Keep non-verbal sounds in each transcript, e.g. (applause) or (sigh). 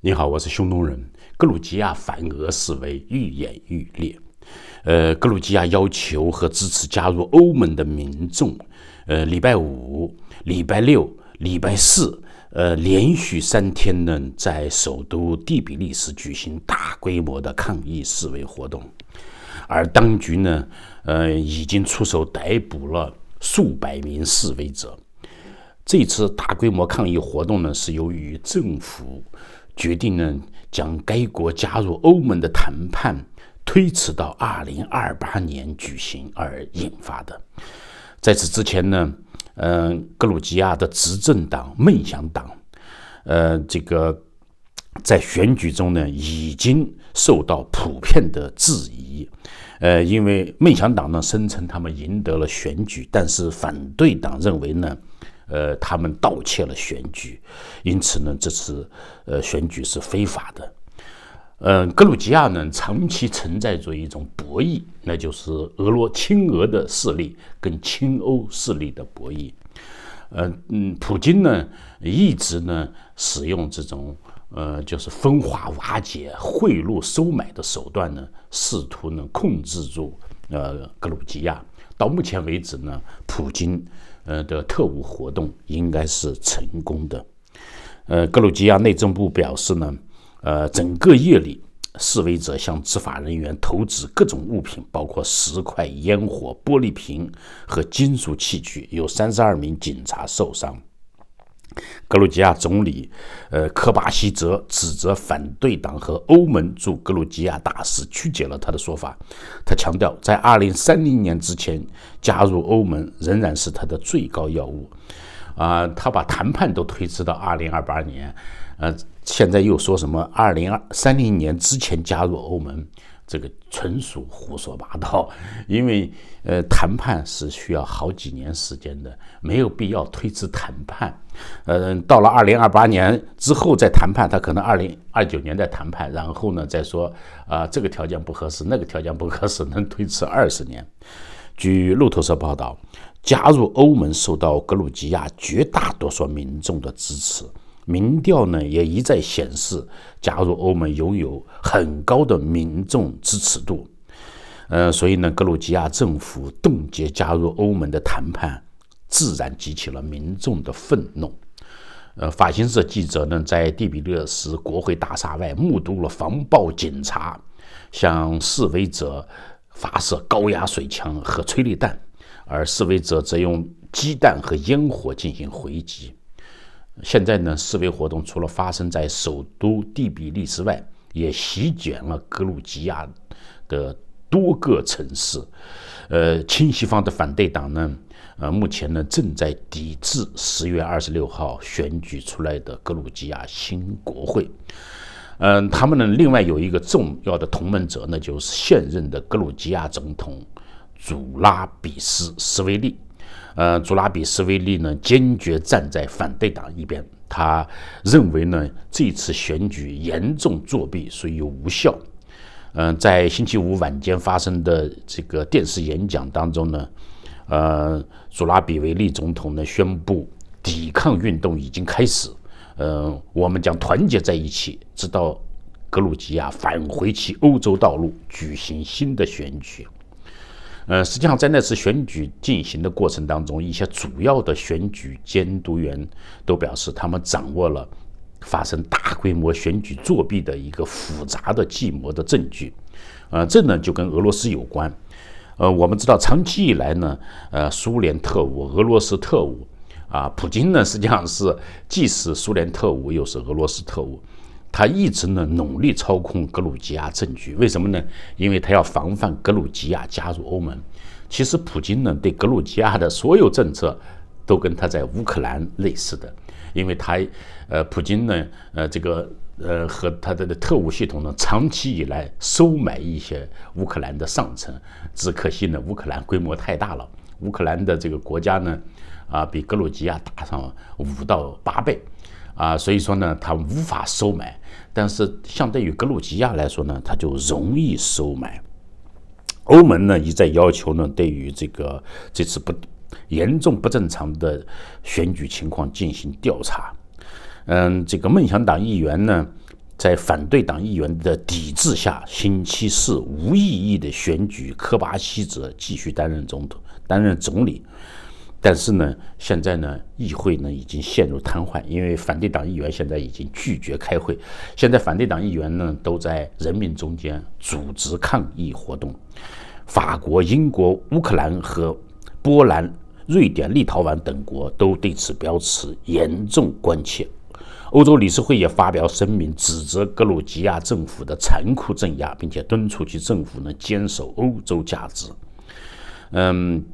你好，我是匈奴人。格鲁吉亚反俄示威愈演愈烈，呃，格鲁吉亚要求和支持加入欧盟的民众，呃，礼拜五、礼拜六、礼拜四，呃，连续三天呢，在首都第比利斯举行大规模的抗议示威活动，而当局呢，呃，已经出手逮捕了数百名示威者。这次大规模抗议活动呢，是由于政府。决定呢，将该国加入欧盟的谈判推迟到二零二八年举行而引发的。在此之前呢，嗯，格鲁吉亚的执政党梦想党，呃，这个在选举中呢，已经受到普遍的质疑，呃，因为梦想党呢声称他们赢得了选举，但是反对党认为呢。呃，他们盗窃了选举，因此呢，这次呃选举是非法的。嗯，格鲁吉亚呢长期存在着一种博弈，那就是俄罗亲俄的势力跟亲欧势力的博弈。嗯嗯，普京呢一直呢使用这种呃就是分化瓦解、贿赂收买的手段呢，试图呢控制住呃格鲁吉亚。到目前为止呢，普京，呃的特务活动应该是成功的。呃，格鲁吉亚内政部表示呢，呃，整个夜里，示威者向执法人员投掷各种物品，包括石块、烟火、玻璃瓶和金属器具，有三十二名警察受伤。格鲁吉亚总理，呃，科巴希泽指责反对党和欧盟驻格鲁吉亚大使曲解了他的说法。他强调，在二零三零年之前加入欧盟仍然是他的最高要务。啊，他把谈判都推迟到二零二八年，呃，现在又说什么二零二三零年之前加入欧盟？这个纯属胡说八道，(laughs) 因为呃，谈判是需要好几年时间的，没有必要推迟谈判。嗯，到了二零二八年之后再谈判，他可能二零二九年再谈判，然后呢再说啊，这个条件不合适，那个条件不合适，能推迟二十年。据路透社报道，加入欧盟受到格鲁吉亚绝大多数民众的支持。民调呢也一再显示，加入欧盟拥有很高的民众支持度。呃，所以呢，格鲁吉亚政府冻结加入欧盟的谈判，自然激起了民众的愤怒。呃，法新社记者呢在第比利斯国会大厦外目睹了防暴警察向示威者发射高压水枪和催泪弹，而示威者则用鸡蛋和烟火进行回击。现在呢，示威活动除了发生在首都第比利斯外，也席卷了格鲁吉亚的多个城市。呃，亲西方的反对党呢，呃，目前呢正在抵制十月二十六号选举出来的格鲁吉亚新国会。嗯，他们呢另外有一个重要的同盟者，那就是现任的格鲁吉亚总统祖拉比斯·斯维利。呃，祖拉比·斯维利呢，坚决站在反对党一边。他认为呢，这次选举严重作弊，所以无效。嗯，在星期五晚间发生的这个电视演讲当中呢，呃，祖拉比·维利总统呢宣布，抵抗运动已经开始。呃，我们将团结在一起，直到格鲁吉亚返回其欧洲道路，举行新的选举。呃，实际上在那次选举进行的过程当中，一些主要的选举监督员都表示，他们掌握了发生大规模选举作弊的一个复杂的计谋的证据。呃，这呢就跟俄罗斯有关。呃，我们知道长期以来呢，呃，苏联特务、俄罗斯特务，啊，普京呢实际上是既是苏联特务，又是俄罗斯特务。他一直呢努力操控格鲁吉亚政局，为什么呢？因为他要防范格鲁吉亚加入欧盟。其实，普京呢对格鲁吉亚的所有政策，都跟他在乌克兰类似的。因为他，呃，普京呢，呃，这个，呃，和他的特务系统呢，长期以来收买一些乌克兰的上层。只可惜呢，乌克兰规模太大了，乌克兰的这个国家呢，啊，比格鲁吉亚大上五到八倍。啊，所以说呢，他无法收买，但是相对于格鲁吉亚来说呢，他就容易收买。欧盟呢一再要求呢，对于这个这次不严重不正常的选举情况进行调查。嗯，这个梦想党议员呢，在反对党议员的抵制下，星期四无意义的选举科巴希泽继续担任总统，担任总理。但是呢，现在呢，议会呢已经陷入瘫痪，因为反对党议员现在已经拒绝开会。现在反对党议员呢都在人民中间组织抗议活动。法国、英国、乌克兰和波兰、瑞典、立陶宛等国都对此表示严重关切。欧洲理事会也发表声明，指责格鲁吉亚政府的残酷镇压，并且敦促其政府呢坚守欧洲价值。嗯。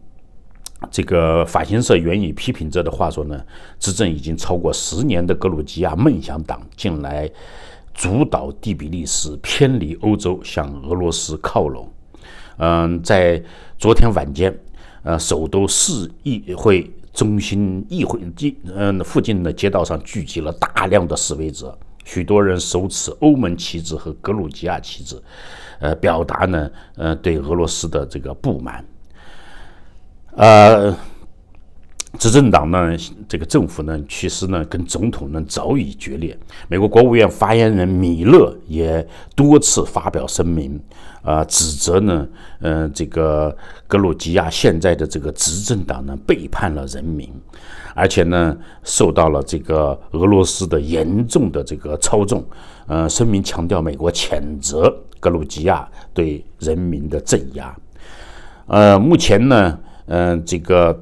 这个法新社援引批评者的话说呢，执政已经超过十年的格鲁吉亚梦想党近来，主导地比利斯偏离欧洲向俄罗斯靠拢。嗯，在昨天晚间，呃，首都市议会中心议会街，嗯，附近的街道上聚集了大量的示威者，许多人手持欧盟旗帜和格鲁吉亚旗帜，呃，表达呢，呃，对俄罗斯的这个不满。呃，执政党呢，这个政府呢，其实呢，跟总统呢早已决裂。美国国务院发言人米勒也多次发表声明，啊，指责呢，嗯，这个格鲁吉亚现在的这个执政党呢，背叛了人民，而且呢，受到了这个俄罗斯的严重的这个操纵。呃，声明强调，美国谴责格鲁吉亚对人民的镇压。呃，目前呢。嗯，这个，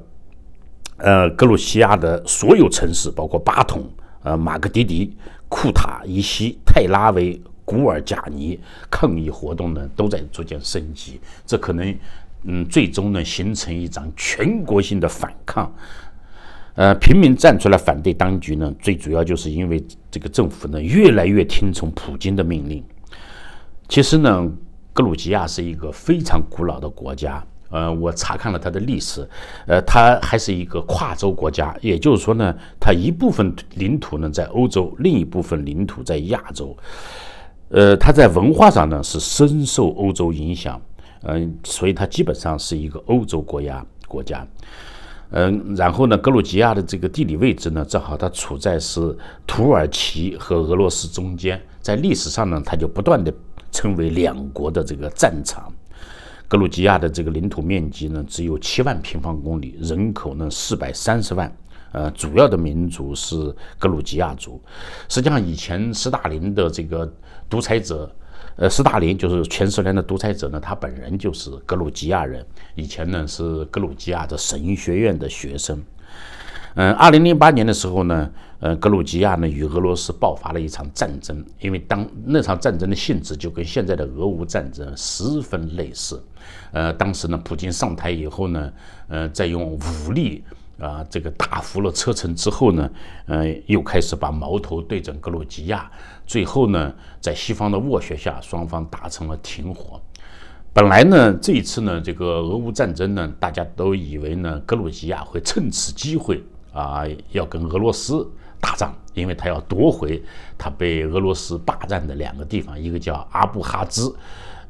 呃，格鲁吉亚的所有城市，包括巴统、呃、马格迪迪、库塔伊西、泰拉维、古尔贾尼，抗议活动呢都在逐渐升级。这可能，嗯，最终呢形成一场全国性的反抗。呃，平民站出来反对当局呢，最主要就是因为这个政府呢越来越听从普京的命令。其实呢，格鲁吉亚是一个非常古老的国家。呃，我查看了它的历史，呃，它还是一个跨洲国家，也就是说呢，它一部分领土呢在欧洲，另一部分领土在亚洲，呃，它在文化上呢是深受欧洲影响，嗯，所以它基本上是一个欧洲国家国家，嗯，然后呢，格鲁吉亚的这个地理位置呢，正好它处在是土耳其和俄罗斯中间，在历史上呢，它就不断的成为两国的这个战场。格鲁吉亚的这个领土面积呢，只有七万平方公里，人口呢四百三十万。呃，主要的民族是格鲁吉亚族。实际上，以前斯大林的这个独裁者，呃，斯大林就是前苏联的独裁者呢，他本人就是格鲁吉亚人，以前呢是格鲁吉亚的神学院的学生。嗯，二零零八年的时候呢，呃，格鲁吉亚呢与俄罗斯爆发了一场战争，因为当那场战争的性质就跟现在的俄乌战争十分类似。呃，当时呢，普京上台以后呢，呃，再用武力啊这个大幅了车臣之后呢，呃，又开始把矛头对准格鲁吉亚，最后呢，在西方的斡旋下，双方达成了停火。本来呢，这一次呢，这个俄乌战争呢，大家都以为呢，格鲁吉亚会趁此机会。啊，要跟俄罗斯打仗，因为他要夺回他被俄罗斯霸占的两个地方，一个叫阿布哈兹，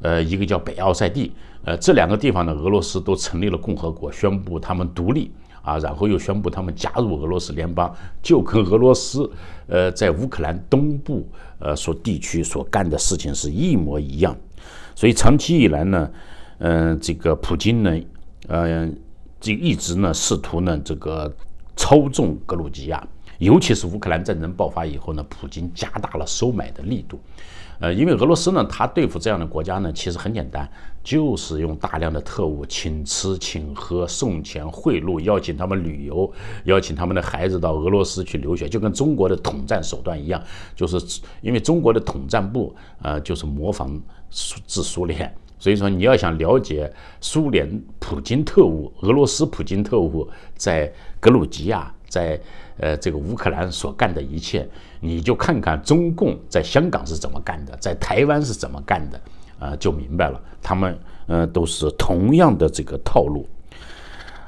呃，一个叫北奥塞蒂，呃，这两个地方呢，俄罗斯都成立了共和国，宣布他们独立啊，然后又宣布他们加入俄罗斯联邦，就跟俄罗斯呃在乌克兰东部呃所地区所干的事情是一模一样，所以长期以来呢，嗯，这个普京呢，呃，这一直呢试图呢这个。操纵格鲁吉亚，尤其是乌克兰战争爆发以后呢，普京加大了收买的力度。呃，因为俄罗斯呢，他对付这样的国家呢，其实很简单，就是用大量的特务请吃请喝、送钱贿赂、邀请他们旅游、邀请他们的孩子到俄罗斯去留学，就跟中国的统战手段一样，就是因为中国的统战部呃，就是模仿苏、治苏联。所以说，你要想了解苏联普京特务、俄罗斯普京特务在格鲁吉亚、在呃这个乌克兰所干的一切，你就看看中共在香港是怎么干的，在台湾是怎么干的，啊，就明白了。他们呃都是同样的这个套路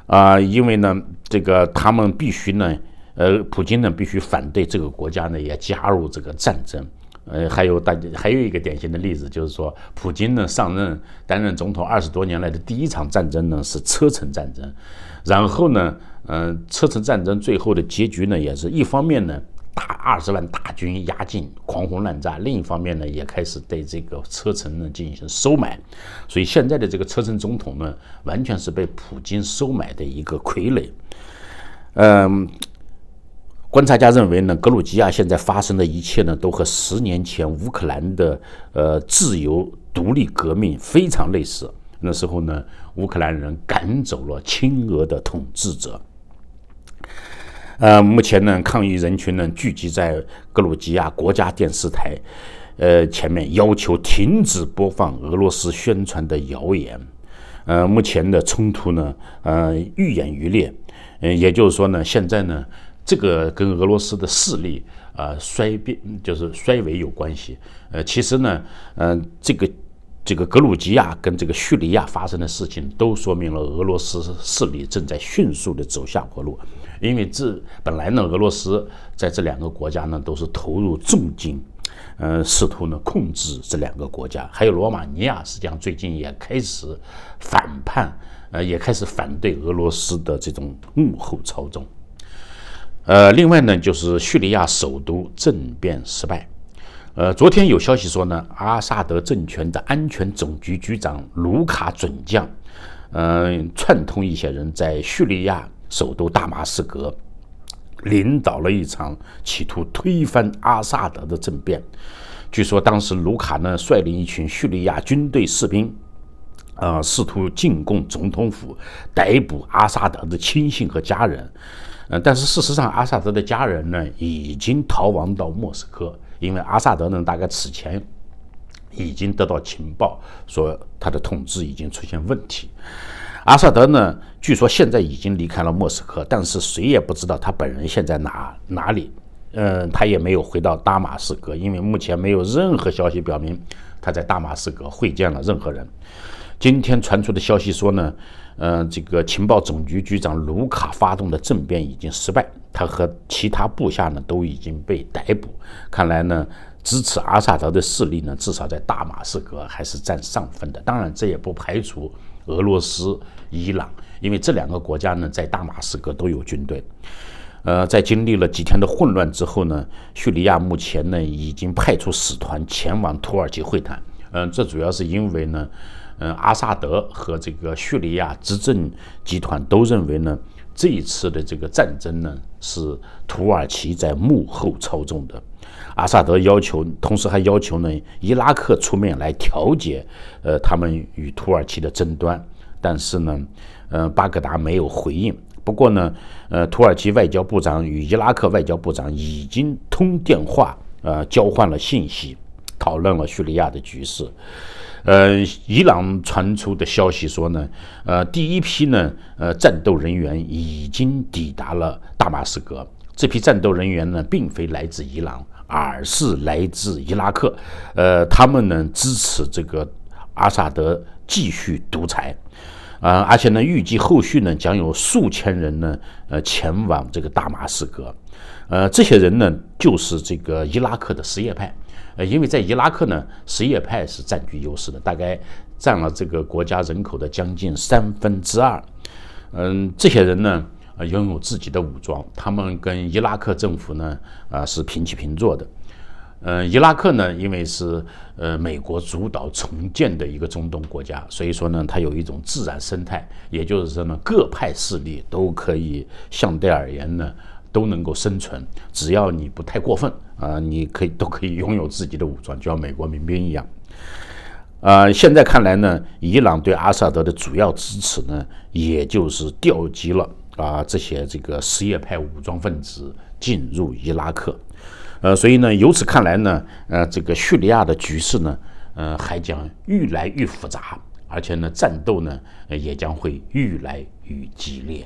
啊，因为呢，这个他们必须呢，呃，普京呢必须反对这个国家呢也加入这个战争。呃，还有大，还有一个典型的例子，就是说，普京呢上任担任总统二十多年来的第一场战争呢是车臣战争，然后呢，嗯，车臣战争最后的结局呢也是一方面呢大二十万大军压境狂轰滥炸，另一方面呢也开始对这个车臣呢进行收买，所以现在的这个车臣总统呢完全是被普京收买的一个傀儡，嗯。观察家认为呢，格鲁吉亚现在发生的一切呢，都和十年前乌克兰的呃自由独立革命非常类似。那时候呢，乌克兰人赶走了亲俄的统治者。呃，目前呢，抗议人群呢聚集在格鲁吉亚国家电视台，呃前面要求停止播放俄罗斯宣传的谣言。呃，目前的冲突呢，呃愈演愈烈。嗯，也就是说呢，现在呢。这个跟俄罗斯的势力啊衰变就是衰微有关系。呃，其实呢，嗯，这个这个格鲁吉亚跟这个叙利亚发生的事情，都说明了俄罗斯势力正在迅速的走下坡路。因为这本来呢，俄罗斯在这两个国家呢都是投入重金，呃，试图呢控制这两个国家。还有罗马尼亚，实际上最近也开始反叛，呃，也开始反对俄罗斯的这种幕后操纵。呃，另外呢，就是叙利亚首都政变失败。呃，昨天有消息说呢，阿萨德政权的安全总局局长卢卡准将，嗯，串通一些人在叙利亚首都大马士革，领导了一场企图推翻阿萨德的政变。据说当时卢卡呢率领一群叙利亚军队士兵，呃，试图进攻总统府，逮捕阿萨德的亲信和家人。嗯，但是事实上，阿萨德的家人呢已经逃亡到莫斯科，因为阿萨德呢大概此前已经得到情报说他的统治已经出现问题。阿萨德呢据说现在已经离开了莫斯科，但是谁也不知道他本人现在哪哪里。嗯，他也没有回到大马士革，因为目前没有任何消息表明他在大马士革会见了任何人。今天传出的消息说呢。嗯，这个情报总局局长卢卡发动的政变已经失败，他和其他部下呢都已经被逮捕。看来呢，支持阿萨德的势力呢，至少在大马士革还是占上风的。当然，这也不排除俄罗斯、伊朗，因为这两个国家呢，在大马士革都有军队。呃，在经历了几天的混乱之后呢，叙利亚目前呢已经派出使团前往土耳其会谈。嗯，这主要是因为呢。嗯，阿萨德和这个叙利亚执政集团都认为呢，这一次的这个战争呢是土耳其在幕后操纵的。阿萨德要求，同时还要求呢伊拉克出面来调解，呃，他们与土耳其的争端。但是呢，呃，巴格达没有回应。不过呢，呃，土耳其外交部长与伊拉克外交部长已经通电话，呃，交换了信息，讨论了叙利亚的局势。呃，伊朗传出的消息说呢，呃，第一批呢，呃，战斗人员已经抵达了大马士革。这批战斗人员呢，并非来自伊朗，而是来自伊拉克。呃，他们呢，支持这个阿萨德继续独裁。呃，而且呢，预计后续呢，将有数千人呢，呃，前往这个大马士革。呃，这些人呢，就是这个伊拉克的什叶派。呃，因为在伊拉克呢，什叶派是占据优势的，大概占了这个国家人口的将近三分之二。嗯，这些人呢，呃，拥有自己的武装，他们跟伊拉克政府呢，啊，是平起平坐的。嗯，伊拉克呢，因为是呃美国主导重建的一个中东国家，所以说呢，它有一种自然生态，也就是说呢，各派势力都可以相对而言呢。都能够生存，只要你不太过分啊，你可以 (laughs) 都可以拥有自己的武装，就像美国民兵一样。呃，现在看来呢，伊朗对阿萨德的主要支持呢，也就是调集了啊这些这个什叶派武装分子进入伊拉克。呃，所以呢，由此看来呢，呃，这个叙利亚的局势呢，呃，还将愈来愈复杂，而且呢，战斗呢也将会愈来愈激烈。